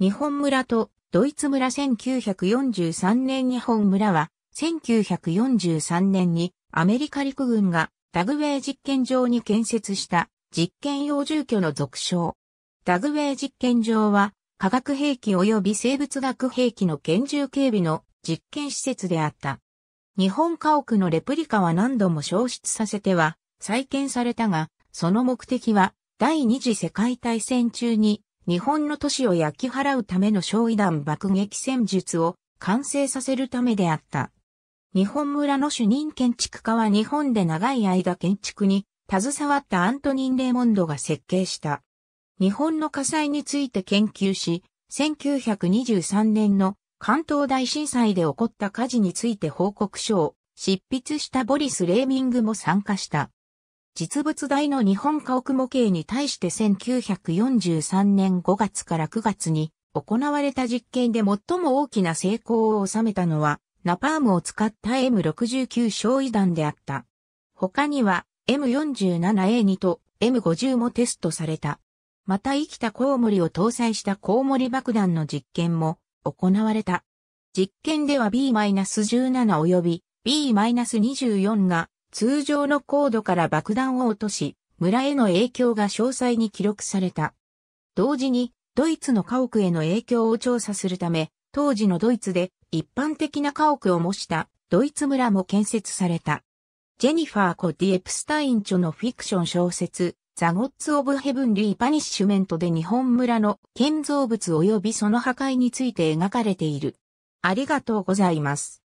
日本村とドイツ村1943年日本村は1943年にアメリカ陸軍がダグウェイ実験場に建設した実験用住居の俗称。ダグウェイ実験場は化学兵器及び生物学兵器の厳重警備の実験施設であった。日本家屋のレプリカは何度も消失させては再建されたが、その目的は第二次世界大戦中に日本の都市を焼き払うための焼夷弾爆撃戦術を完成させるためであった。日本村の主任建築家は日本で長い間建築に携わったアントニン・レーモンドが設計した。日本の火災について研究し、1923年の関東大震災で起こった火事について報告書を執筆したボリス・レーミングも参加した。実物大の日本家屋模型に対して1943年5月から9月に行われた実験で最も大きな成功を収めたのは、ナパームを使った M69 焼夷弾であった。他には M47A2 と M50 もテストされた。また生きたコウモリを搭載したコウモリ爆弾の実験も行われた。実験では B-17 及び B-24 が通常の高度から爆弾を落とし、村への影響が詳細に記録された。同時に、ドイツの家屋への影響を調査するため、当時のドイツで一般的な家屋を模したドイツ村も建設された。ジェニファー・コ・ディ・エプスタイン著のフィクション小説、ザ・ゴッツ・オブ・ヘブンリー・パニッシュメントで日本村の建造物及びその破壊について描かれている。ありがとうございます。